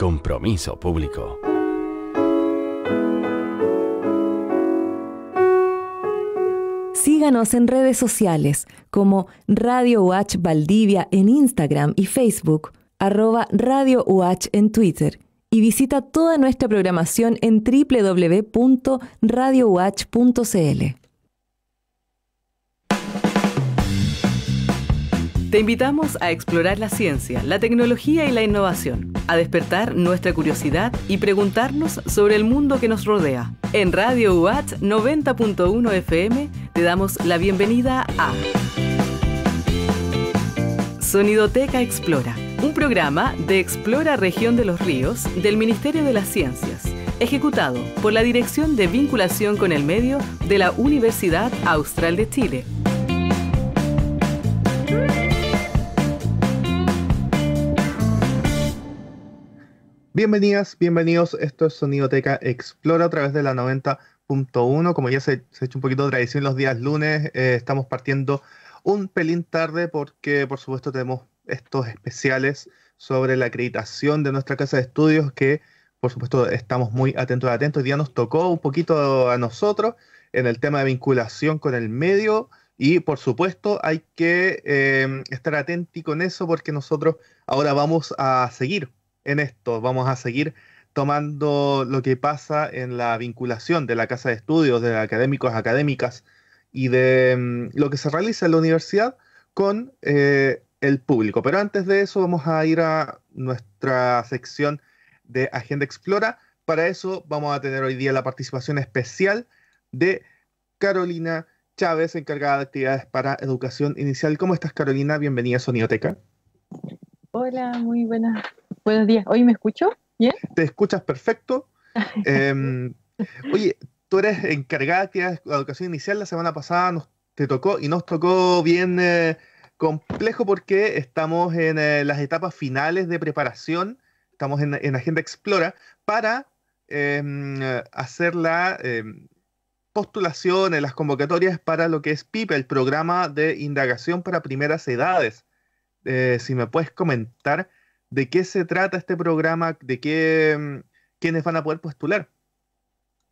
Compromiso público. Síganos en redes sociales como Radio Watch Valdivia en Instagram y Facebook, arroba Radio en Twitter y visita toda nuestra programación en www.radiowatch.cl. Te invitamos a explorar la ciencia, la tecnología y la innovación, a despertar nuestra curiosidad y preguntarnos sobre el mundo que nos rodea. En Radio UAT 90.1 FM te damos la bienvenida a Sonidoteca Explora, un programa de Explora Región de los Ríos del Ministerio de las Ciencias, ejecutado por la Dirección de Vinculación con el Medio de la Universidad Austral de Chile. Bienvenidas, bienvenidos. Esto es Sonidoteca Explora a través de la 90.1. Como ya se, ha hecho un poquito de tradición los días lunes, eh, estamos partiendo un pelín tarde porque, por supuesto, tenemos estos especiales sobre la acreditación de nuestra casa de estudios que, por supuesto, estamos muy atentos y atentos. Hoy día nos tocó un poquito a nosotros en el tema de vinculación con el medio. Y por supuesto hay que eh, estar atentos con eso porque nosotros ahora vamos a seguir en esto, vamos a seguir tomando lo que pasa en la vinculación de la casa de estudios, de académicos, académicas y de mm, lo que se realiza en la universidad con eh, el público. Pero antes de eso vamos a ir a nuestra sección de Agenda Explora. Para eso vamos a tener hoy día la participación especial de Carolina Chávez, encargada de actividades para educación inicial. ¿Cómo estás, Carolina? Bienvenida a Sonioteca. Hola, muy buenas buenos días. Hoy me escucho bien. Te escuchas perfecto. Em, oye, tú eres encargada de educación inicial. La semana pasada nos, te tocó y nos tocó bien eh, complejo porque estamos en eh, las etapas finales de preparación. Estamos en, Agenda Explora para em, hacer la em, postulación en las convocatorias para lo que es PIPE, el programa de indagación para primeras edades. Eh, si me puedes comentar de qué se trata este programa, de qué, mm, quiénes van a poder postular.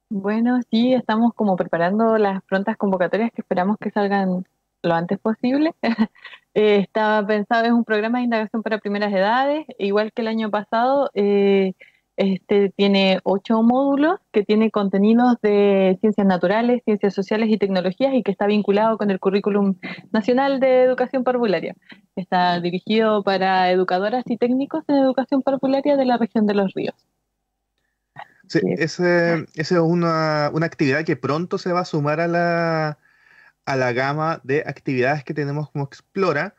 Bueno, sí, estamos como preparando las prontas convocatorias que esperamos que salgan lo antes posible. Eh, estaba pensado, es un programa de indagación para primeras edades, igual que el año pasado. Eh, este tiene ocho módulos que tiene contenidos de ciencias naturales, ciencias sociales y tecnologías y que está vinculado con el currículum nacional de educación parvularia. Está dirigido para educadoras y técnicos en educación parvularia de la región de los ríos. Sí, esa es una, actividad que pronto se va a sumar a la, a la gama de actividades que tenemos como Explora.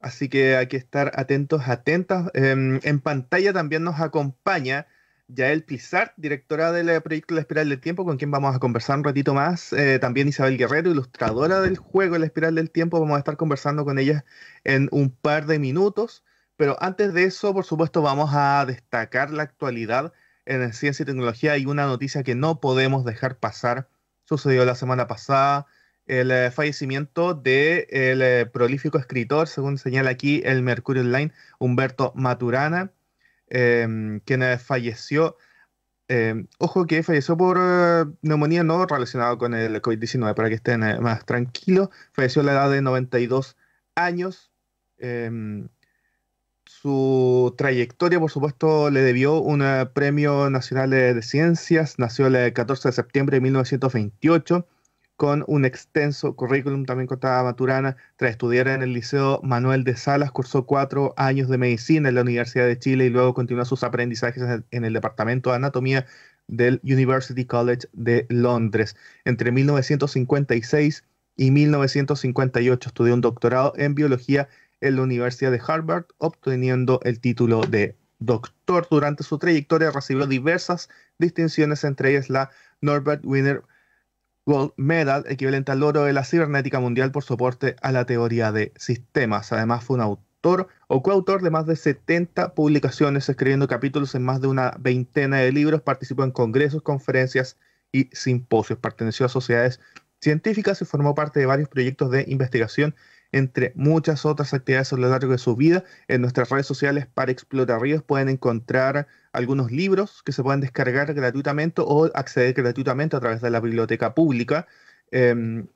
Así que hay que estar atentos, atentas. Em, en pantalla también nos acompaña Yael Pizar, directora del proyecto La Espiral del Tiempo, con quien vamos a conversar un ratito más. Eh, también Isabel Guerrero, ilustradora del juego La Espiral del Tiempo. Vamos a estar conversando con ellas en un par de minutos. Pero antes de eso, por supuesto, vamos a destacar la actualidad en ciencia y tecnología y una noticia que no podemos dejar pasar. Sucedió la semana pasada el eh, fallecimiento del de, eh, el prolífico escritor, según señala aquí el Mercurio Online, Humberto Maturana Em, quien falleció. Em, ojo que falleció por eh, neumonía no relacionada con el COVID-19, para que estén eh, más tranquilos. Falleció a la edad de 92 años. Em, su trayectoria, por supuesto, le debió un eh, Premio Nacional de Ciencias. Nació el 14 de septiembre de 1928 con un extenso currículum, también contaba Maturana, tras estudiar en el Liceo Manuel de Salas, cursó cuatro años de medicina en la Universidad de Chile y luego continuó sus aprendizajes en el Departamento de Anatomía del University College de Londres. Entre 1956 y 1958 estudió un doctorado en biología en la Universidad de Harvard, obteniendo el título de doctor. Durante su trayectoria recibió diversas distinciones, entre ellas la Norbert Wiener Gold Medal, equivalente al oro de la cibernética mundial por soporte a la teoría de sistemas. Además, fue un autor o coautor de más de 70 publicaciones, escribiendo capítulos en más de una veintena de libros, participó en congresos, conferencias y simposios, perteneció a sociedades científicas y formó parte de varios proyectos de investigación entre muchas otras actividades a lo largo de su vida. En nuestras redes sociales para Explorar Ríos pueden encontrar algunos libros que se pueden descargar gratuitamente o acceder gratuitamente a través de la biblioteca pública em,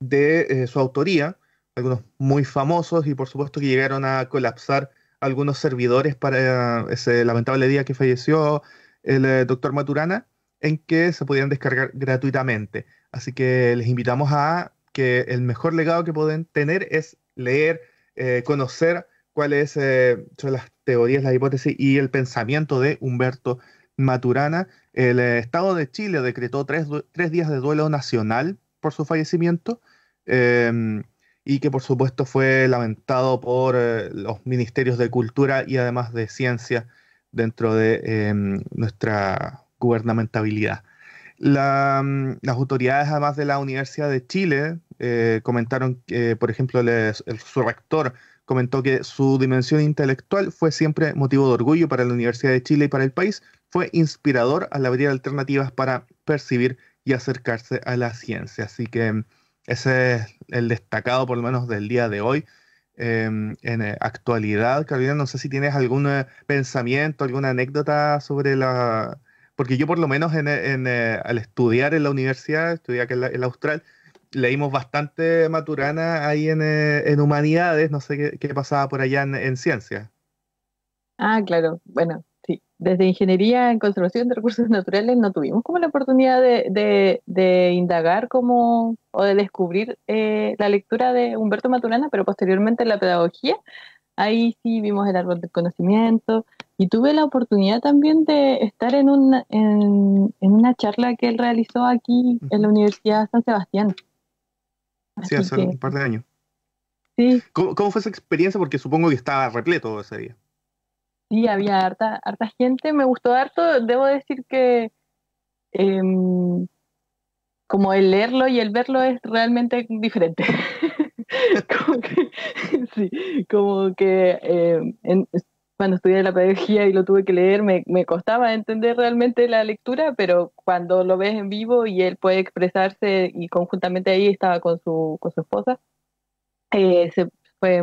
de eh, su autoría, algunos muy famosos y por supuesto que llegaron a colapsar algunos servidores para ese lamentable día que falleció el eh, doctor Maturana, en que se podían descargar gratuitamente. Así que les invitamos a que el mejor legado que pueden tener es leer, eh, conocer cuáles eh, son las teorías, las hipótesis y el pensamiento de Humberto Maturana. El eh, Estado de Chile decretó tres, días de duelo nacional por su fallecimiento em, y que por supuesto fue lamentado por los ministerios de cultura y además de ciencia dentro de em, nuestra gubernamentabilidad. Mm, las autoridades además de la Universidad de Chile eh, comentaron que, por ejemplo, el, su rector comentó que su dimensión intelectual fue siempre motivo de orgullo para la Universidad de Chile y para el país, fue inspirador al abrir alternativas para percibir y acercarse a la ciencia. Así que mm, ese es el destacado, por lo menos del día de hoy. Em, en eh, actualidad, Carolina, no sé si tienes algún eh, pensamiento, alguna anécdota sobre la... Porque yo por lo menos en, al estudiar en la universidad, estudié acá en Austral, leímos bastante Maturana ahí en, eh, humanidades, no sé qué, pasaba por allá en, ciencia. ciencias. Ah, claro, bueno, sí. Desde ingeniería en conservación de recursos naturales no tuvimos como la oportunidad de, de, indagar como o de descubrir eh, la lectura de Humberto Maturana, pero posteriormente en la pedagogía, ahí sí vimos el árbol del conocimiento y tuve la oportunidad también de estar en una, en, en una charla que él realizó aquí en la Universidad San Sebastián sí, hace un par de años. Sí. ¿Cómo, fue esa experiencia? Porque supongo que estaba repleto ese día. Sí, había harta, harta gente. Me gustó harto. Debo decir que em, como el leerlo y el verlo es realmente diferente. como que, sí, como que em, cuando estudié la pedagogía y lo tuve que leer, me, costaba entender realmente la lectura, pero cuando lo ves en vivo y él puede expresarse y conjuntamente ahí estaba con su, esposa, eh, se, fue,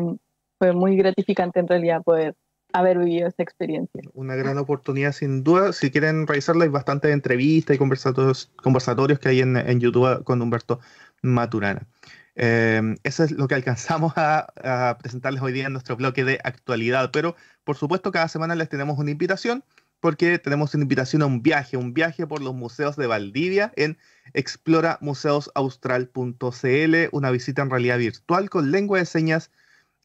fue muy gratificante en realidad poder haber vivido esa experiencia. Una gran oportunidad sin duda. Si quieren revisarla, hay bastantes entrevistas y conversatorios, conversatorios que hay en, en YouTube con Humberto Maturana. Em, eso es lo que alcanzamos a, presentarles hoy día en nuestro bloque de actualidad, pero por supuesto cada semana les tenemos una invitación porque tenemos una invitación a un viaje, un viaje por los museos de Valdivia en exploramuseosaustral.cl, una visita en realidad virtual con lengua de señas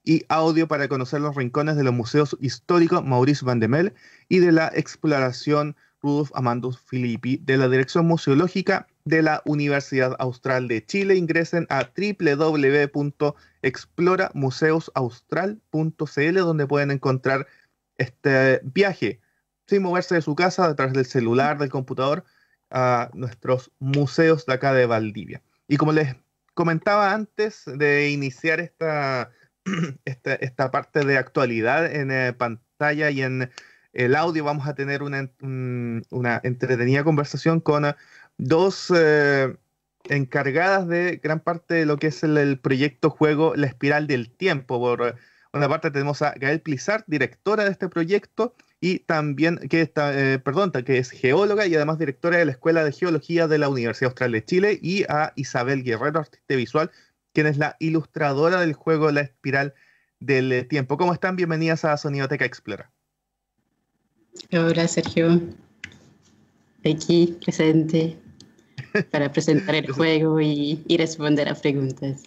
y audio para conocer los rincones de los museos históricos Maurice Vandemel y de la exploración Rudolf Amandus Filippi de la Dirección Museológica de la Universidad Austral de Chile. Ingresen a www.exploramuseosaustral.cl donde pueden encontrar este viaje sin moverse de su casa, detrás del celular, del computador, a nuestros museos de acá de Valdivia. Y como les comentaba antes de iniciar esta, esta, parte de actualidad en eh, pantalla y en el audio vamos a tener una, entretenida conversación con eh, dos eh, encargadas de gran parte de lo que es el, proyecto juego La Espiral del Tiempo. Por una parte tenemos a Gael Plizar, directora de este proyecto, y también que está, eh, perdón, que es geóloga y además directora de la Escuela de Geología de la Universidad Austral de Chile, y a Isabel Guerrero, artista visual, quien es la ilustradora del juego La Espiral del Tiempo. ¿Cómo están? Bienvenidas a Sonidoteca Explora. Hola Sergio, aquí presente para presentar el juego y, responder a preguntas.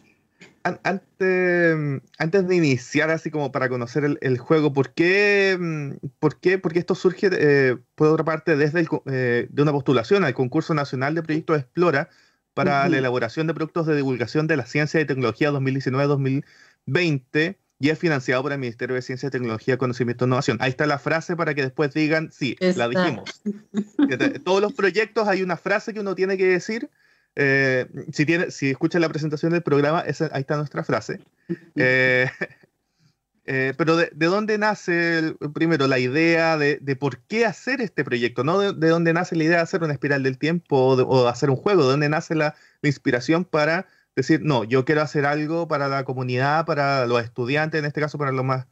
antes, de iniciar, así como para conocer el, juego, mm, ¿por qué, por, qué, esto surge, eh, por otra parte, desde eh, de una postulación al concurso nacional de proyectos Explora para la elaboración de productos de divulgación de la ciencia y tecnología 2019-2020? y es financiado por el Ministerio de Ciencia, Tecnología, Conocimiento e Innovación. Ahí está la frase para que después digan, sí, la dijimos. Todos los proyectos hay una frase que uno tiene que decir. Eh, si, tiene, si escuchan la presentación del programa, ahí está nuestra frase. Eh, eh, pero de, dónde nace primero la idea de, por qué hacer este proyecto? ¿No de, dónde nace la idea de hacer una espiral del tiempo o hacer un juego? ¿De dónde nace la inspiración para decir, no, yo quiero hacer algo para la comunidad, para los estudiantes, en este caso para los más,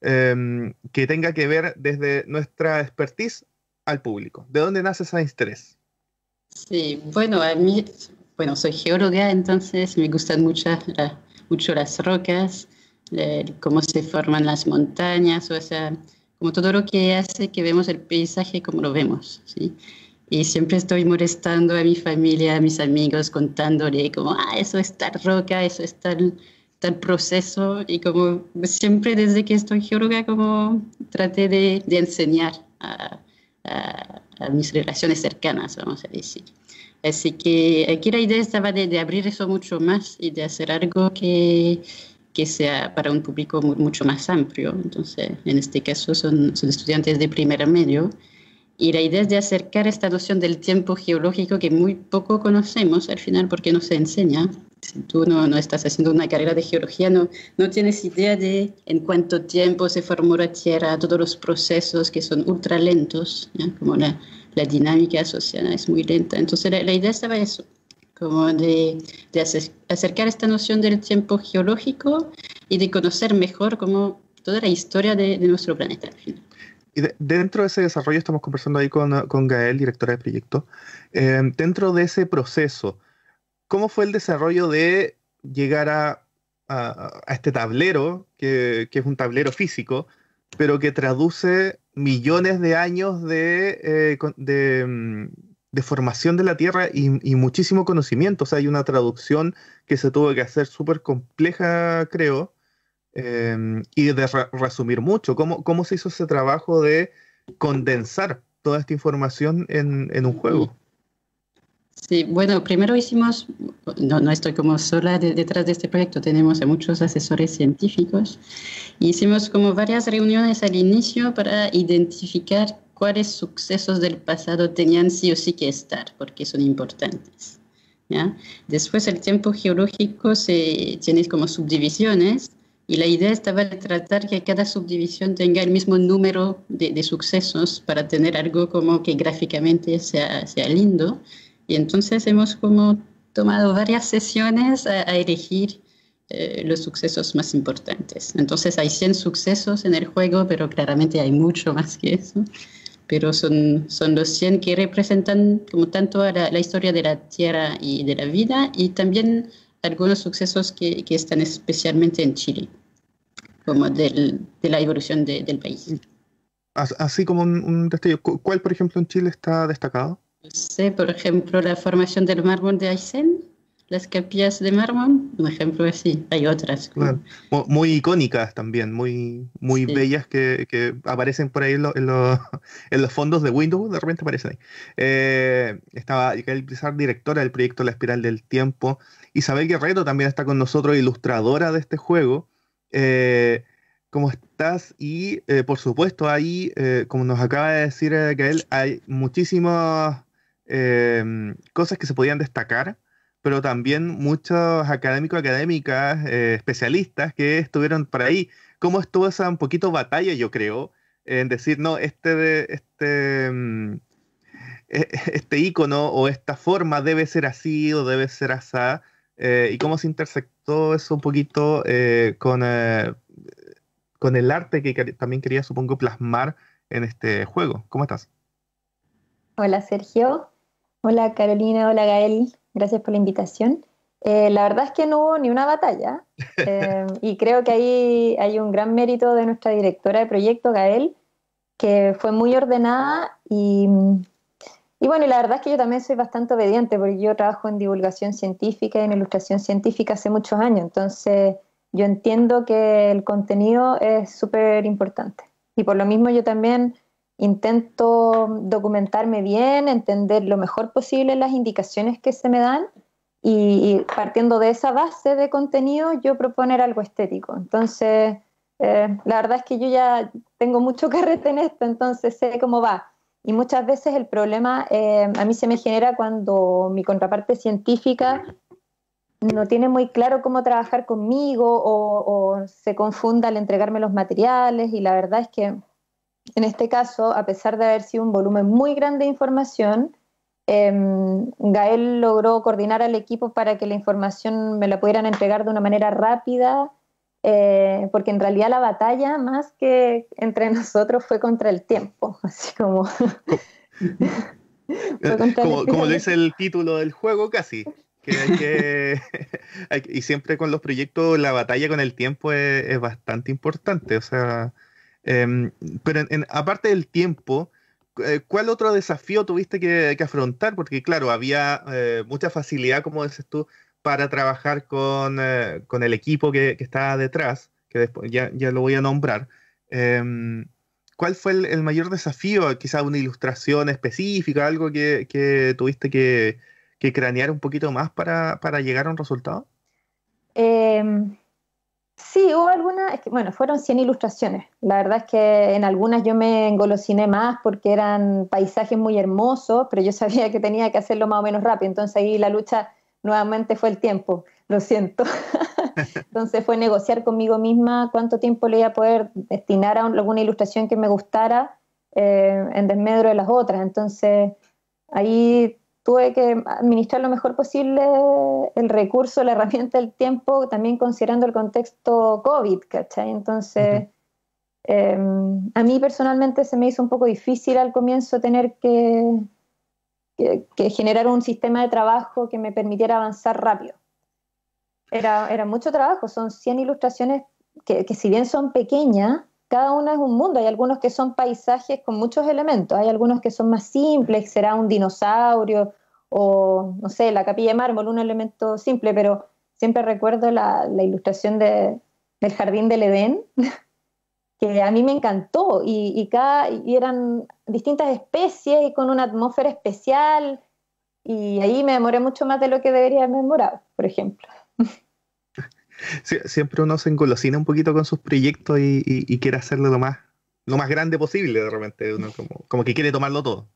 em, que tenga que ver desde nuestra expertise al público. ¿De dónde nace ese interés? Sí, bueno, a mí, bueno, soy geóloga, entonces me gustan mucho las rocas, cómo se forman las montañas, o sea, como todo lo que hace que vemos el paisaje como lo vemos, ¿sí? y siempre estoy molestando a mi familia, a mis amigos, contándole como, ah, eso es tal roca, eso es tal, proceso y como siempre desde que estoy geóloga como traté de, enseñar a, mis relaciones cercanas, vamos a decir. Así que aquí la idea estaba de, abrir eso mucho más y de hacer algo que, sea para un público mucho más amplio. Entonces, en este caso son, son estudiantes de primer medio y la idea es de acercar esta noción del tiempo geológico que muy poco conocemos al final porque no se enseña. Si tú no, no estás haciendo una carrera de geología, no, no tienes idea de en cuánto tiempo se formó la Tierra, todos los procesos que son ultra lentos, como la, la, dinámica asociada es muy lenta. Entonces la, idea estaba eso, como de, de, acercar esta noción del tiempo geológico y de conocer mejor como toda la historia de nuestro planeta al final y dentro de ese desarrollo, estamos conversando ahí con, Gael, directora de proyecto, em, dentro de ese proceso, ¿cómo fue el desarrollo de llegar a, este tablero, que, es un tablero físico, pero que traduce millones de años de, eh, mm, de, formación de la Tierra y, y, muchísimo conocimiento? O sea, hay una traducción que se tuvo que hacer súper compleja, creo. Em, y de resumir mucho. ¿Cómo, ¿Cómo se hizo ese trabajo de condensar toda esta información en, en un juego? Sí, bueno, primero hicimos, no, estoy como sola detrás de este proyecto, tenemos a muchos asesores científicos. Hicimos como varias reuniones al inicio para identificar cuáles sucesos del pasado tenían sí o sí que estar, porque son importantes. ¿ya? Después el tiempo geológico se tiene como subdivisiones y la idea estaba de tratar que cada subdivisión tenga el mismo número de, sucesos para tener algo como que gráficamente sea, lindo. Y entonces hemos como tomado varias sesiones a, elegir eh, los sucesos más importantes. Entonces hay 100 sucesos en el juego, pero claramente hay mucho más que eso. Pero son, son los 100 que representan como tanto a la, la historia de la Tierra y de la vida y también algunos sucesos que, que están especialmente en Chile, como del, de la evolución del país. Así como un, destello, ¿cuál, por ejemplo, en Chile está destacado? No sé, por ejemplo, la formación del mármol de Aysén, las capillas de mármol, un ejemplo así, hay otras. Muy icónicas también, muy, muy bellas que, que, aparecen por ahí en, en, los fondos de Windows, de repente aparecen ahí. Eh, estaba directora del proyecto La Espiral del Tiempo, Isabel Guerrero también está con nosotros, ilustradora de este juego. Eh, ¿Cómo estás? Y eh, por supuesto, ahí, eh, como nos acaba de decir Gael, hay muchísimas cosas que se podían destacar, pero también muchos académicos, académicas, especialistas que estuvieron por ahí. ¿Cómo estuvo esa un poquito batalla, yo creo, en decir, no, este, este, mm, e, e, este icono o esta forma debe ser así o debe ser así? Eh, y cómo se intersectó eso un poquito eh, con, eh, con el arte que también quería, supongo, plasmar en este juego. ¿Cómo estás? Hola Sergio, hola Carolina, hola Gael, gracias por la invitación. la verdad es que no hubo ni una batalla y creo que ahí hay un gran mérito de nuestra directora de proyecto, Gael, que fue muy ordenada y y bueno, la verdad es que yo también soy bastante obediente porque yo trabajo en divulgación científica y en ilustración científica hace muchos años, entonces yo entiendo que el contenido es súper importante. Y por lo mismo yo también intento documentarme bien, entender lo mejor posible las indicaciones que se me dan y, partiendo de esa base de contenido yo proponer algo estético. Entonces, eh, la verdad es que yo ya tengo mucho carrete en esto, entonces sé cómo va. Y muchas veces el problema eh, a mí se me genera cuando mi contraparte científica no tiene muy claro cómo trabajar conmigo o, se confunda al entregarme los materiales y la verdad es que en este caso, a pesar de haber sido un volumen muy grande de información, em, Gael logró coordinar al equipo para que la información me la pudieran entregar de una manera rápida eh, porque en realidad la batalla más que entre nosotros fue contra el tiempo, así como... como, lo dice el título del juego casi. y siempre con los proyectos la batalla con el tiempo es, bastante importante. O sea, em, pero en, aparte del tiempo, eh, ¿cuál otro desafío tuviste que, afrontar? Porque claro, había eh, mucha facilidad, como dices tú, para trabajar con, eh, con el equipo que, está detrás, que después ya, ya lo voy a nombrar. Em, ¿Cuál fue el, mayor desafío? Quizá una ilustración específica, algo que, que tuviste que, que, cranear un poquito más para, para llegar a un resultado. Em, sí, hubo algunas, es que, bueno, fueron 100 ilustraciones. La verdad es que en algunas yo me engolosiné más porque eran paisajes muy hermosos, pero yo sabía que tenía que hacerlo más o menos rápido. Entonces ahí la lucha nuevamente fue el tiempo, lo siento. Entonces fue negociar conmigo misma cuánto tiempo le iba a poder destinar a alguna ilustración que me gustara eh, en desmedro de las otras. Entonces ahí tuve que administrar lo mejor posible el recurso, la herramienta, del tiempo, también considerando el contexto COVID, Entonces, em, a mí personalmente se me hizo un poco difícil al comienzo tener que, que, que generar un sistema de trabajo que me permitiera avanzar rápido. Era, mucho trabajo, son 100 ilustraciones que, si bien son pequeñas, cada una es un mundo. Hay algunos que son paisajes con muchos elementos, hay algunos que son más simples, será un dinosaurio o, no sé, la capilla de mármol, un elemento simple, pero siempre recuerdo la, ilustración del jardín del Edén, que a mí me encantó y, y, cada, eran distintas especies y con una atmósfera especial y ahí me demoré mucho más de lo que debería haberme demorado, por ejemplo. siempre uno se engolosina un poquito con sus proyectos y, y, quiere hacerlo lo más, lo más grande posible de repente, uno como, como que quiere tomarlo todo.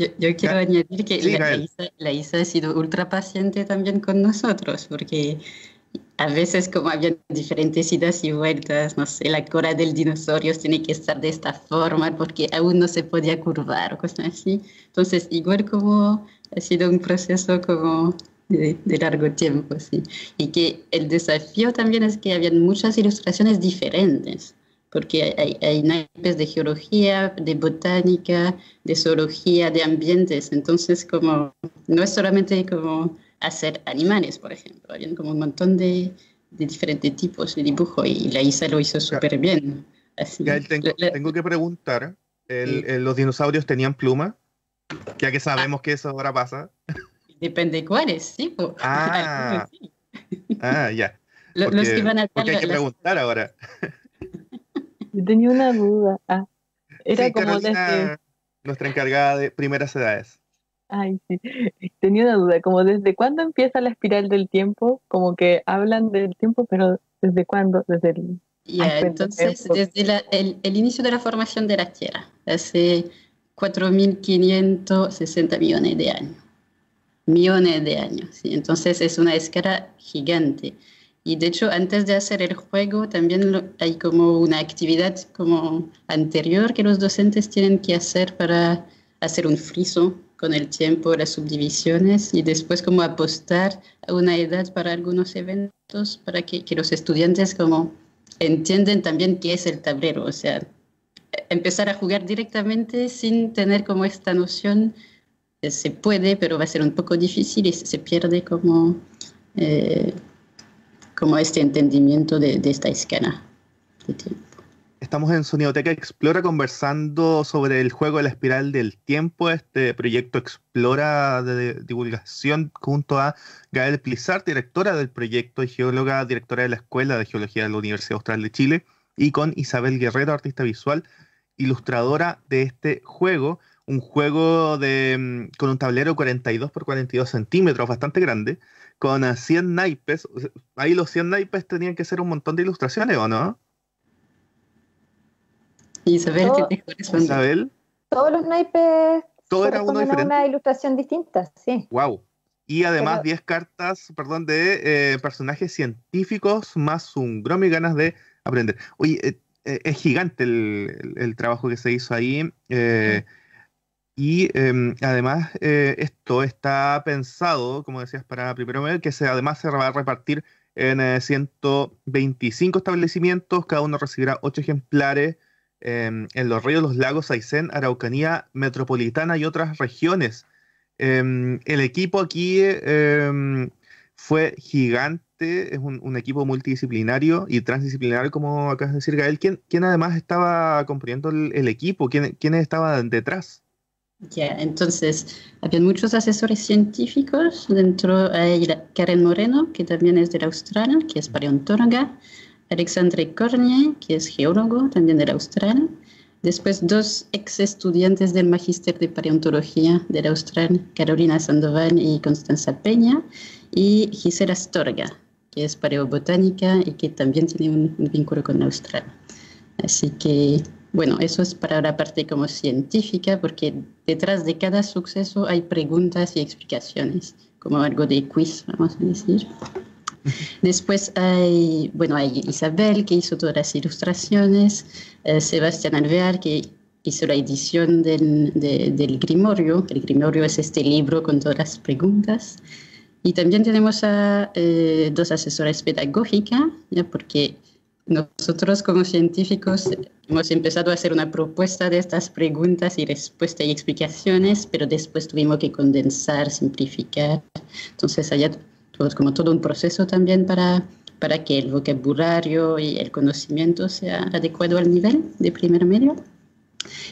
Yo, quiero añadir que la, Isa, ha sido ultra paciente también con nosotros, porque a veces como había diferentes idas y vueltas, no sé, la cola del dinosaurio tiene que estar de esta forma porque aún no se podía curvar o cosas así. Entonces, igual como ha sido un proceso como de, largo tiempo, sí. Y que el desafío también es que habían muchas ilustraciones diferentes porque hay, hay, naipes de geología, de botánica, de zoología, de ambientes. Entonces, como no es solamente como hacer animales, por ejemplo. Habían como un montón de, de diferentes tipos de dibujo y la Isa lo hizo súper bien. tengo, que preguntar, ¿el, los dinosaurios tenían pluma? Ya que ah. sabemos que eso ahora pasa. Depende de cuáles, sí. Ah, ah ya. Porque, los que van a porque hay que preguntar ahora. Yo tenía una duda. Ah, era como nuestra encargada de primeras edades. Ay, sí. Tenía una duda, como desde cuándo empieza la espiral del tiempo, como que hablan del tiempo, pero ¿desde cuándo? Desde el... entonces, desde el, inicio de la formación de la Tierra, hace 4.560 millones de años. Millones de años, sí. Entonces es una escala gigante. Y de hecho, antes de hacer el juego, también hay como una actividad como anterior que los docentes tienen que hacer para hacer un friso con el tiempo las subdivisiones y después como apostar a una edad para algunos eventos para que, los estudiantes como entienden también qué es el tablero, o sea, empezar a jugar directamente sin tener como esta noción, se puede, pero va a ser un poco difícil y se pierde como, eh, como este entendimiento de, de esta escala. Estamos en Sonidoteca Explora conversando sobre el juego de la espiral del tiempo, este proyecto Explora de divulgación junto a Gael Plizar, directora del proyecto y geóloga, directora de la Escuela de Geología de la Universidad Austral de Chile, y con Isabel Guerrero, artista visual, ilustradora de este juego, un juego de, mm, con un tablero 42 por 42 centímetros, bastante grande, con 100 naipes. Ahí los 100 naipes tenían que ser un montón de ilustraciones, ¿o no? Isabel, Todos los naipes. Todo Una ilustración distinta, sí. Wow. Y además 10 cartas, perdón, de eh, personajes científicos más un grom y ganas de aprender. Oye, eh, eh, es gigante el, trabajo que se hizo ahí. Y em, además esto está pensado, como decías, para primero que se, además se va a repartir en 125 establecimientos. Cada uno recibirá 8 ejemplares Em, en los ríos, los lagos, Aysén, Araucanía Metropolitana y otras regiones. Em, el equipo aquí em, fue gigante, es un, equipo multidisciplinario y transdisciplinario, como acabas de decir, Gael. ¿Quién, quién además estaba componiendo el, equipo? ¿Quién, estaba detrás? Ya, entonces, había muchos asesores científicos, dentro hay eh, Karen Moreno, que también es de la Australia, que es paleontóloga, Alexandre Cornier, que es geólogo también del Austral, después dos ex estudiantes del Magíster de Paleontología del Austral, Carolina Sandoval y Constanza Peña, y Gisela Storga, que es paleobotánica y que también tiene un, vínculo con Austral. Así que, bueno, eso es para la parte como científica, porque detrás de cada suceso hay preguntas y explicaciones, como algo de quiz, vamos a decir. Después hay, bueno, hay Isabel que hizo todas las ilustraciones, eh, Sebastián Alvear que hizo la edición del, del, Grimorio. El Grimorio es este libro con todas las preguntas. Y también tenemos a eh, dos asesoras pedagógicas, ¿ya? porque nosotros como científicos hemos empezado a hacer una propuesta de estas preguntas y respuestas y explicaciones, pero después tuvimos que condensar, simplificar. Entonces, allá pues, como todo un proceso también para, para que el vocabulario y el conocimiento sea adecuado al nivel de primer medio.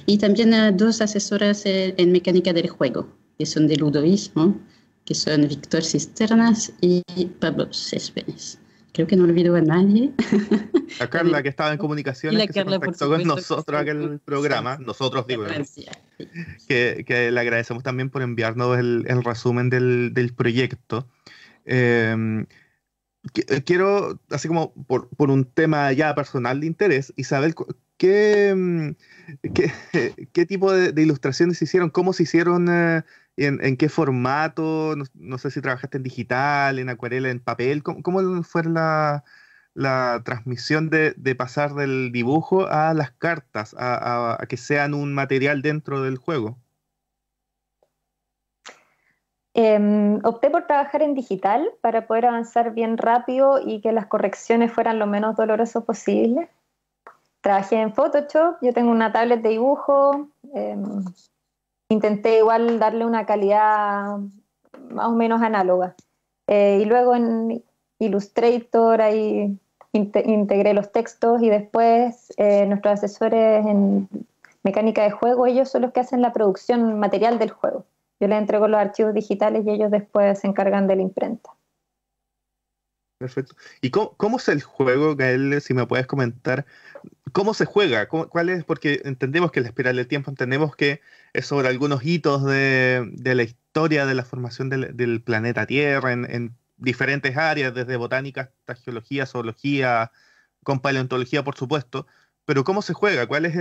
Y también a dos asesoras en mecánica del juego, que son de ludoísmo, que son Víctor Cisternas y Pablo Céspedes. Creo que no olvido a nadie. A Carla, que estaba en comunicaciones, que se contactó con nosotros en el programa. Nosotros, digo. Que, que, le agradecemos también por enviarnos el, el resumen del, del proyecto. Em, eh, quiero, así como por, un tema ya personal de interés, Isabel, ¿qué, em, qué, qué tipo de, ilustraciones se hicieron? ¿Cómo se hicieron? Eh, en, qué formato? No, sé si trabajaste en digital, en acuarela, en papel. ¿Cómo, fue la, transmisión de, pasar del dibujo a las cartas, a que sean un material dentro del juego? Em, opté por trabajar en digital para poder avanzar bien rápido y que las correcciones fueran lo menos dolorosas posible. Trabajé en Photoshop, yo tengo una tablet de dibujo, em, intenté igual darle una calidad más o menos análoga. Eh, y luego en Illustrator ahí integré los textos y después eh, nuestros asesores en mecánica de juego, ellos son los que hacen la producción material del juego. Yo les entrego los archivos digitales y ellos después se encargan de la imprenta. Perfecto. ¿Y cómo, es el juego, Gael? Si me puedes comentar, ¿cómo se juega? ¿Cuál es? Porque entendemos que la espiral del tiempo, entendemos que es sobre algunos hitos de, la historia de la formación del, planeta Tierra en, diferentes áreas, desde botánica hasta geología, zoología, con paleontología, por supuesto. Pero ¿cómo se juega? ¿Cuál es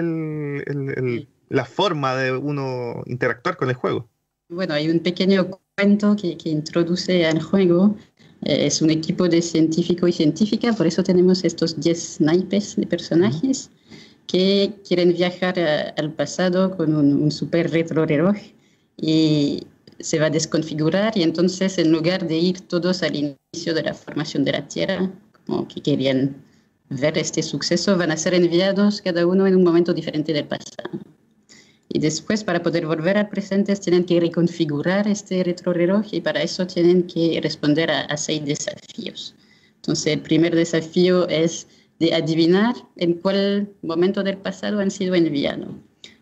la forma de uno interactuar con el juego? Bueno, hay un pequeño cuento que, introduce al juego. Eh, es un equipo de científico y científica, por eso tenemos estos 10 naipes de personajes que quieren viajar eh, al pasado con un, super retro reloj y se va a desconfigurar y entonces en lugar de ir todos al inicio de la formación de la Tierra, como que querían ver este suceso, van a ser enviados cada uno en un momento diferente del pasado. Y después, para poder volver al presente, tienen que reconfigurar este retroreloj y para eso tienen que responder a, seis desafíos. Entonces, el primer desafío es de adivinar en cuál momento del pasado han sido enviados.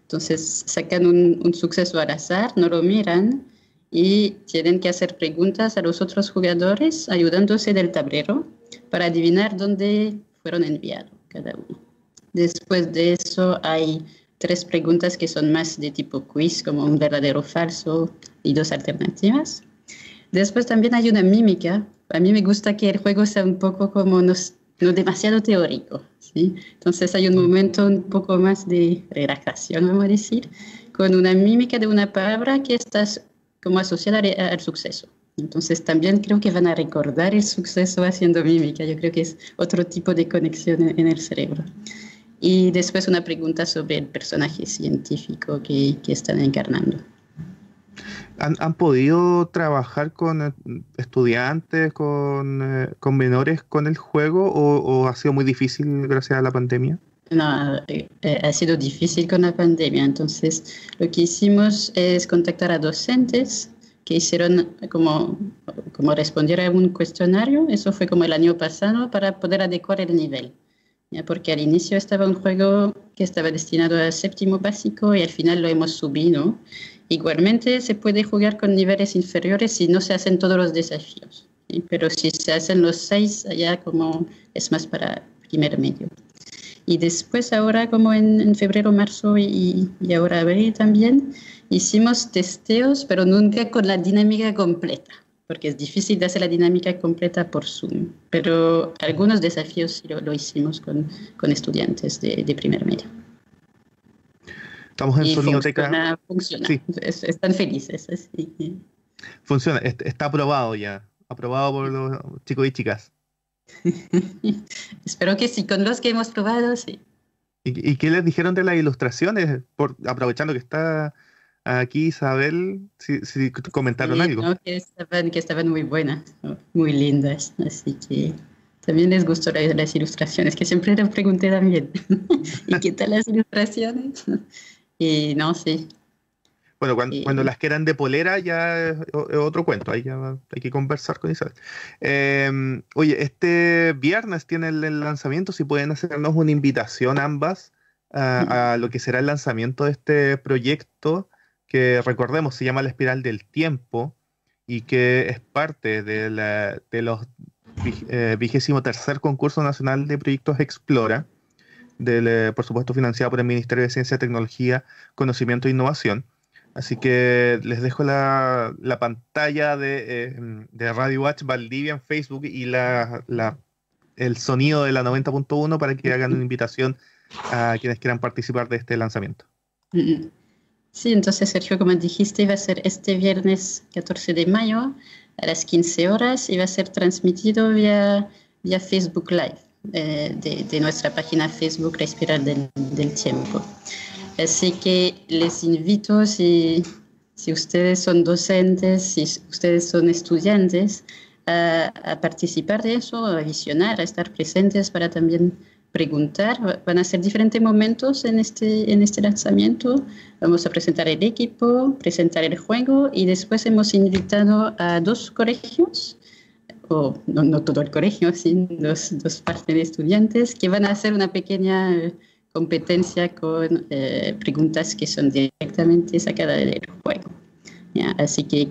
Entonces, sacan un, un suceso al azar, no lo miran y tienen que hacer preguntas a los otros jugadores ayudándose del tablero para adivinar dónde fueron enviados cada uno. Después de eso hay tres preguntas que son más de tipo quiz, como un verdadero o falso y dos alternativas. Después también hay una mímica. A mí me gusta que el juego sea un poco como no, demasiado teórico. ¿sí? Entonces hay un momento un poco más de relajación, vamos a decir, con una mímica de una palabra que está como asociada al, suceso. Entonces también creo que van a recordar el suceso haciendo mímica. Yo creo que es otro tipo de conexión en el cerebro. Y después una pregunta sobre el personaje científico que, que están encarnando. ¿Han, podido trabajar con eh, estudiantes, con, eh, con menores con el juego o, ha sido muy difícil gracias a la pandemia? No, eh, ha sido difícil con la pandemia. Entonces, lo que hicimos es contactar a docentes que hicieron como, como responder a un cuestionario. Eso fue como el año pasado para poder adecuar el nivel. Eh, porque al inicio estaba un juego que estaba destinado al séptimo básico y al final lo hemos subido. Igualmente se puede jugar con niveles inferiores si no se hacen todos los desafíos, pero si se hacen los seis, ya como es más para primer medio. Y después ahora, como en, febrero, marzo y, y ahora abril también, hicimos testeos, pero nunca con la dinámica completa porque es difícil de hacer la dinámica completa por Zoom, pero algunos desafíos sí lo, hicimos con, con, estudiantes de, de primer medio. Estamos en y Funciona, Sí. están felices. Funciona, está aprobado ya, aprobado por los chicos y chicas. Espero que sí, con los que hemos probado, sí. ¿Y, qué les dijeron de las ilustraciones? Por, aprovechando que está aquí Isabel, si, comentaron algo. que, estaban, muy buenas, muy lindas, así que también les gustó las, las ilustraciones, que siempre les pregunté también, ¿y qué tal las ilustraciones? y no, sí. Bueno, cuando, cuando, eh, las quedan de polera ya es otro cuento, ahí hay que conversar con Isabel. Em, oye, este viernes tiene el, lanzamiento, si pueden hacernos una invitación ambas a, a, lo que será el lanzamiento de este proyecto que recordemos se llama la espiral del tiempo y que es parte de, la, los eh, vigésimo tercer concurso nacional de proyectos Explora, del, eh, por supuesto financiado por el Ministerio de Ciencia, Tecnología, Conocimiento e Innovación. Así que les dejo la, pantalla de, eh, de, Radio Watch Valdivia en Facebook y la, el sonido de la 90.1 para que hagan una invitación a quienes quieran participar de este lanzamiento. Sí, entonces Sergio, como dijiste, va a ser este viernes 14 de mayo a las 15 horas y va a ser transmitido vía, vía Facebook Live eh, de, nuestra página Facebook Respirar del, del Tiempo. Así que les invito, si, si ustedes son docentes, si ustedes son estudiantes, a, participar de eso, a visionar, a estar presentes para también preguntar. Van a ser diferentes momentos en este, en este lanzamiento. Vamos a presentar el equipo, presentar el juego y después hemos invitado a dos colegios, o no, todo el colegio, sino dos, dos, partes de estudiantes que van a hacer una pequeña eh, competencia con eh, preguntas que son directamente sacadas del juego. Así que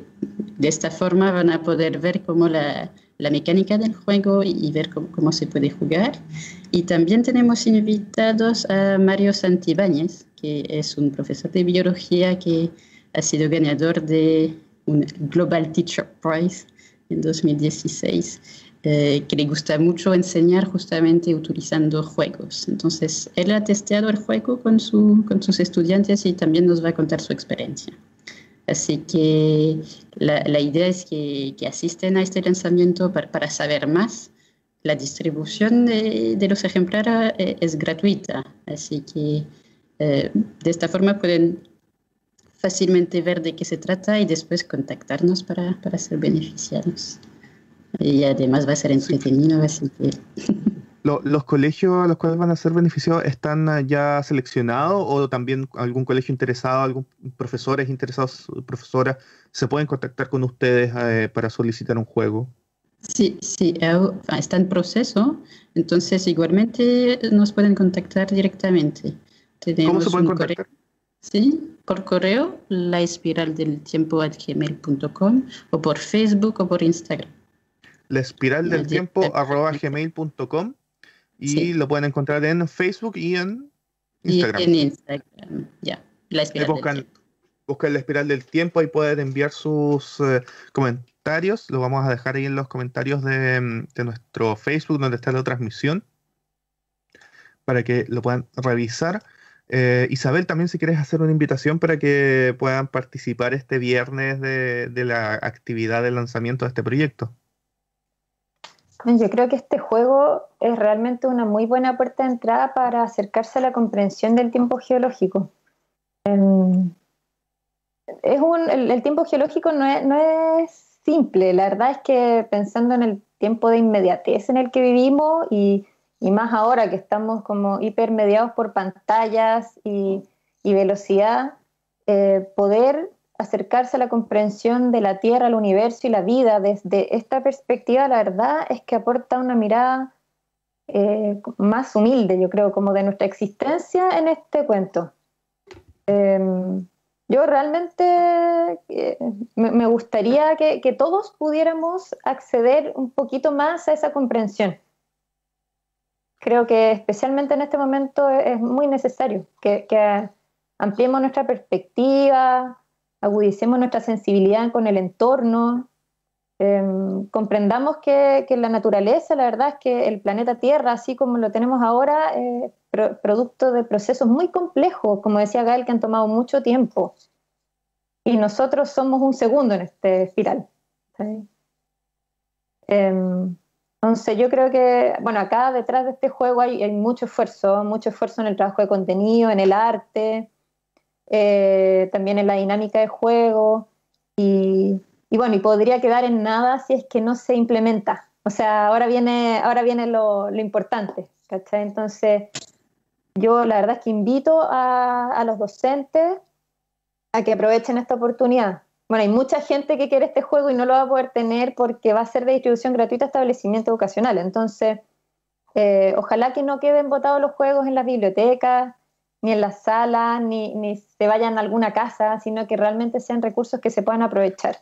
de esta forma van a poder ver cómo la, la mecánica del juego y, ver cómo, cómo se puede jugar y también tenemos invitados a Mario Santibáñez, que es un profesor de biología que ha sido ganador de un Global Teacher Prize en 2016, eh, que le gusta mucho enseñar justamente utilizando juegos. Entonces, él ha testeado el juego con, sus estudiantes y también nos va a contar su experiencia. Así que la, idea es que, asisten a este lanzamiento para saber más la distribución de, los ejemplares eh, es gratuita, así que eh, de esta forma pueden fácilmente ver de qué se trata y después contactarnos para, ser beneficiados. Y además va a ser entretenido, así que... ¿Los colegios a los cuales van a ser beneficiados están ya seleccionados o también algún colegio interesado, algún profesores interesados, profesora se pueden contactar con ustedes eh, para solicitar un juego? Sí, sí, eh, ah, está en proceso, entonces igualmente nos pueden contactar directamente. Tenemos ¿Cómo se pueden contactar? sí, por correo, la espiral del tiempo gmail.com o por Facebook o por Instagram. La espiral del tiempo arroba gmail.com y lo pueden encontrar en Facebook y en Instagram. Y en Instagram, ya. La espiral eh, buscan, del tiempo. la espiral del tiempo y pueden enviar sus eh, comentarios lo vamos a dejar ahí en los comentarios mm, de, nuestro Facebook donde está la transmisión, para que lo puedan revisar. Eh, Isabel, también si quieres hacer una invitación para que puedan participar este viernes de, la actividad de lanzamiento de este proyecto. Yo creo que este juego es realmente una muy buena puerta de entrada para acercarse a la comprensión del tiempo geológico. Em, es el, tiempo geológico no es simple. La verdad es que pensando en el tiempo de inmediatez en el que vivimos y, más ahora que estamos como hipermediados por pantallas y, velocidad, eh, poder acercarse a la comprensión de la Tierra, el universo y la vida desde esta perspectiva, la verdad es que aporta una mirada eh, más humilde, yo creo, como de nuestra existencia en este cuento. Em, yo realmente eh, me gustaría que, todos pudiéramos acceder un poquito más a esa comprensión. Creo que especialmente en este momento e, es muy necesario que, ampliemos nuestra perspectiva, agudicemos nuestra sensibilidad con el entorno, em, comprendamos que, la naturaleza, la verdad es que el planeta Tierra, así como lo tenemos ahora, eh, producto de procesos muy complejos, como decía Gael, que han tomado mucho tiempo. Y nosotros somos un segundo en este espiral. Em, entonces, yo creo que, bueno, acá detrás de este juego hay, mucho esfuerzo, mucho esfuerzo en el trabajo de contenido, en el arte, eh, también en la dinámica de juego. Y, bueno, y podría quedar en nada si es que no se implementa. O sea, ahora viene, ahora viene lo, importante, ¿cachai? Entonces, yo la verdad es que invito a, los docentes a que aprovechen esta oportunidad. Bueno, hay mucha gente que quiere este juego y no lo va a poder tener porque va a ser de distribución gratuita establecimiento educacional. Entonces, eh, ojalá que no queden botados los juegos en las bibliotecas, ni en las salas, ni, se vayan a alguna casa, sino que realmente sean recursos que se puedan aprovechar.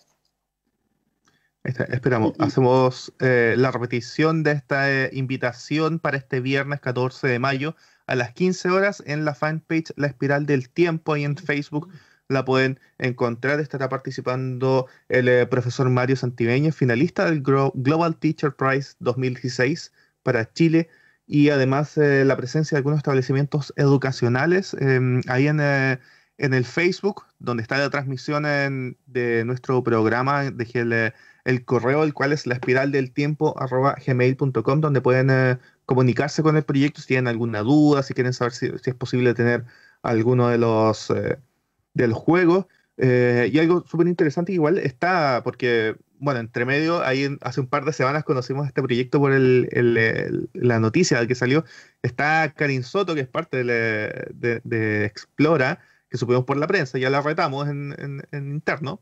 esperamos, hacemos eh, la repetición de esta eh, invitación para este viernes 14 de mayo a las 15 horas en la fanpage La Espiral del Tiempo y en Facebook la pueden encontrar. Estará participando el eh, profesor Mario Santibeñez, finalista del Global Teacher Prize 2016 para Chile y además eh, la presencia de algunos establecimientos educacionales em, ahí eh, en, el Facebook, donde está la transmisión de nuestro programa. de el el correo el cual es la espiral del tiempo arroba gmail.com donde pueden eh, comunicarse con el proyecto si tienen alguna duda, si quieren saber si, es posible tener alguno de los, eh, de los juegos. Eh, y algo súper interesante igual está, porque, bueno, entre medio, ahí hace un par de semanas conocimos este proyecto por el, la noticia que salió. Está Karin Soto, que es parte de, Explora, que supimos por la prensa, ya la retamos en interno,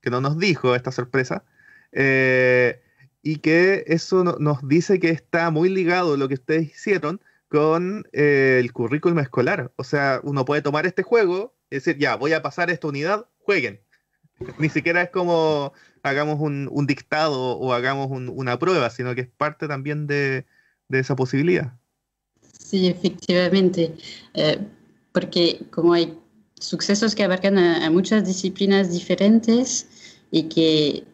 que no nos dijo esta sorpresa. Eh, y que eso nos dice que está muy ligado lo que ustedes hicieron con eh, el currículum escolar. O sea, uno puede tomar este juego y decir, ya, voy a pasar esta unidad, jueguen. Ni siquiera es como hagamos un, dictado o hagamos una prueba, sino que es parte también de, de esa posibilidad. Sí, efectivamente, eh, porque como hay sucesos que abarcan a muchas disciplinas diferentes y que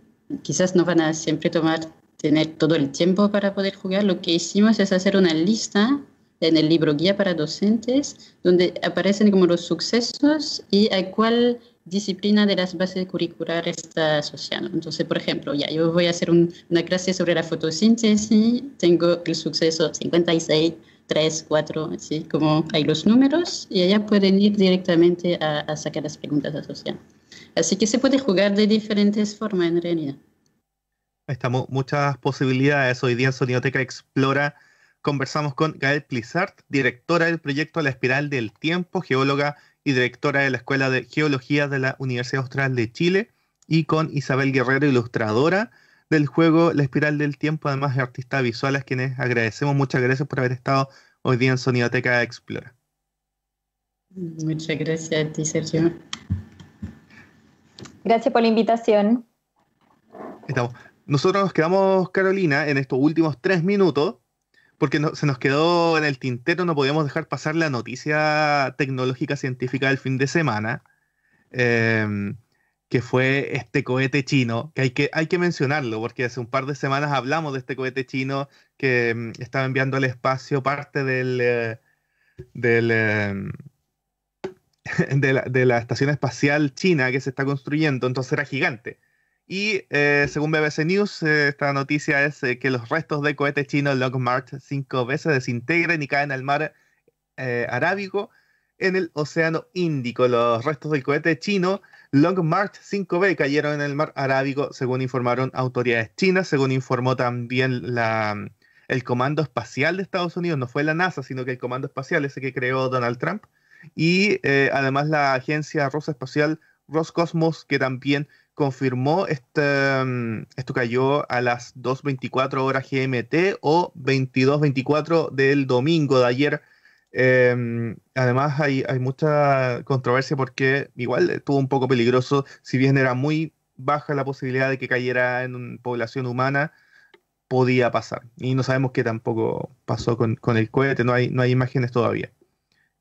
quizás no van a siempre tomar, tener todo el tiempo para poder jugar. Lo que hicimos es hacer una lista en el libro guía para docentes, donde aparecen como los sucesos y a cuál disciplina de las bases curriculares está asociado. Entonces, por ejemplo, ya yo voy a hacer una clase sobre la fotosíntesis, tengo el suceso 56, 3, 4, así como hay los números, y allá pueden ir directamente a sacar las preguntas asociadas. Así que se puede jugar de diferentes formas en realidad. Estamos muchas posibilidades. Hoy día en Sonioteca Explora conversamos con Gael Plizart, directora del proyecto La Espiral del Tiempo, geóloga y directora de la Escuela de Geología de la Universidad Austral de Chile, y con Isabel Guerrero, ilustradora del juego La Espiral del Tiempo, además de artistas visuales, quienes agradecemos. Muchas gracias por haber estado hoy día en Sonioteca Explora. Muchas gracias a ti, Sergio. Gracias por la invitación. Nosotros nos quedamos, Carolina, en estos últimos tres minutos, porque se nos quedó en el tintero, no podíamos dejar pasar la noticia tecnológica científica del fin de semana, em, que fue este cohete chino, que hay, que hay que mencionarlo, porque hace un par de semanas hablamos de este cohete chino que em, estaba enviando al espacio parte del... Eh, em, de, la, estación espacial china que se está construyendo, entonces era gigante. Y eh, según BBC News, eh, esta noticia es eh, que los restos del cohete chino Long March 5B se desintegren y caen al mar arábigo en el Océano Índico. Los restos del cohete chino Long March 5B cayeron en el mar arábigo según informaron autoridades chinas, según informó también el Comando Espacial de Estados Unidos, no fue la NASA, sino que el Comando Espacial, ese que creó Donald Trump, y eh, además la agencia Rosa espacial Roscosmos, que también confirmó este, mm, esto cayó a las 2.24 horas GMT o 22.24 del domingo de ayer. Eh, mm, además hay, mucha controversia porque igual estuvo un poco peligroso, si bien era muy baja la posibilidad de que cayera en población humana, podía pasar. Y no sabemos qué tampoco pasó con, con el cohete, no hay, no hay imágenes todavía.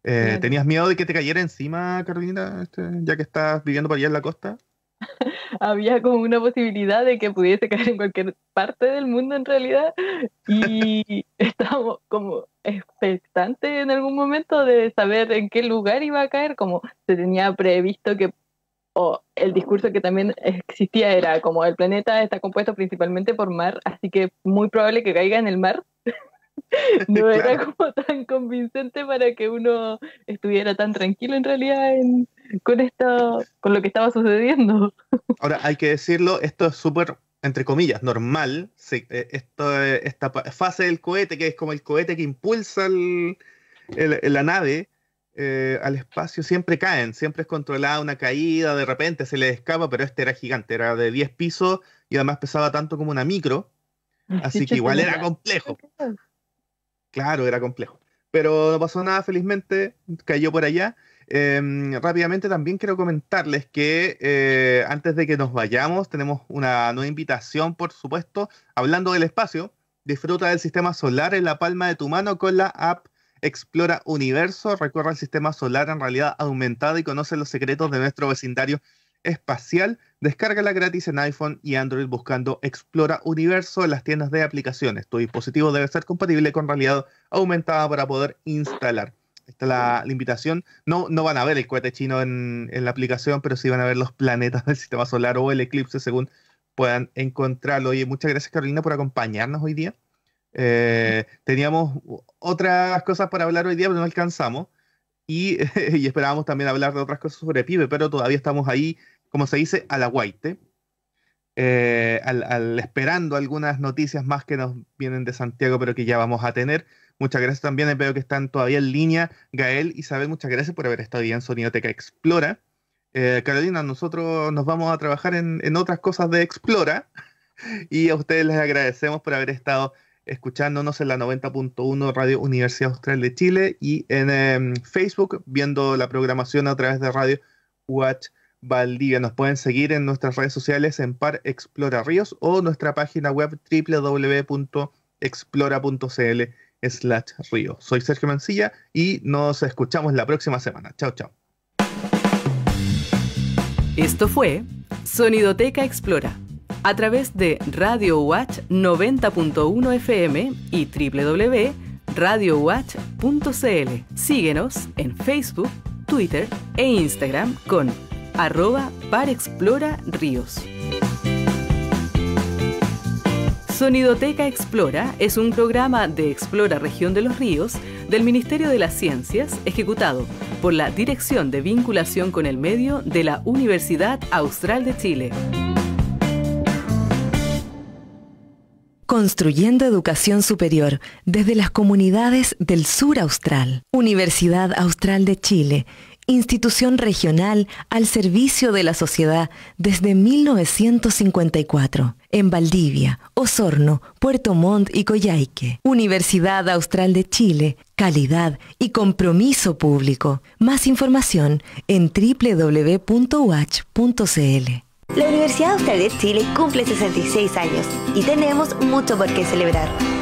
Eh, ¿Tenías miedo de que te cayera encima, Carolina, este, ya que estás viviendo para allá en la costa? Había como una posibilidad de que pudiese caer en cualquier parte del mundo en realidad y estábamos como expectantes en algún momento de saber en qué lugar iba a caer, como se tenía previsto que o el discurso que también existía era como el planeta está compuesto principalmente por mar, así que muy probable que caiga en el mar. no era como tan convincente para que uno estuviera tan tranquilo en realidad con esto, con lo que estaba sucediendo. Ahora, hay que decirlo, esto es súper, entre comillas, normal. Eh, eh, esta fase del cohete, que es como el cohete que impulsa la nave, eh, al espacio siempre caen, siempre es controlada una caída, de repente se le escapa, pero este era gigante, era de 10 pisos y además pesaba tanto como una micro, así que igual era complejo. Claro, era complejo. Pero no pasó nada, felizmente, cayó por allá. Em, rápidamente también quiero comentarles que eh, antes de que nos vayamos, tenemos una nueva invitación, por supuesto, hablando del espacio. Disfruta del sistema solar en la palma de tu mano con la app Explora Universo. Recorre el sistema solar en realidad aumentada y conoce los secretos de nuestro vecindario espacial. Descárgala gratis en iPhone y Android buscando Explora Universo en las tiendas de aplicaciones. Tu dispositivo debe ser compatible con realidad aumentada para poder instalar. esta es la invitación. No, no van a ver el cohete chino en, la aplicación, pero sí van a ver los planetas del sistema solar o el eclipse según puedan encontrarlo. y muchas gracias Carolina por acompañarnos hoy día. Eh, teníamos otras cosas para hablar hoy día, pero no alcanzamos. Y, esperábamos también hablar de otras cosas sobre Pibe, pero todavía estamos ahí, como se dice, a la guaite, eh, al, esperando algunas noticias más que nos vienen de Santiago, pero que ya vamos a tener. Muchas gracias también, veo que están todavía en línea. Gael, Isabel, muchas gracias por haber estado ahí en Sonidoteca Explora. Eh, Carolina, nosotros nos vamos a trabajar en, en otras cosas de Explora y a ustedes les agradecemos por haber estado escuchándonos en la 90.1 Radio Universidad Austral de Chile y en em, Facebook viendo la programación a través de Radio Watch Valdivia. Nos pueden seguir en nuestras redes sociales en Par Explora Ríos o nuestra página web www.explora.cl slash río. Soy Sergio Mancilla y nos escuchamos la próxima semana. Chao, chao. Esto fue Sonidoteca Explora a través de Radio Watch 90.1 FM y www.radiowatch.cl. Síguenos en Facebook, Twitter e Instagram con arroba Ríos. Sonidoteca Explora es un programa de Explora Región de los Ríos del Ministerio de las Ciencias ejecutado por la Dirección de Vinculación con el Medio de la Universidad Austral de Chile. Construyendo educación superior desde las comunidades del sur austral. Universidad Austral de Chile, institución regional al servicio de la sociedad desde 1954. En Valdivia, Osorno, Puerto Montt y Coyhaique. Universidad Austral de Chile, calidad y compromiso público. Más información en www.uach.cl. La Universidad Austral de Chile cumple 66 años y tenemos mucho por qué celebrar.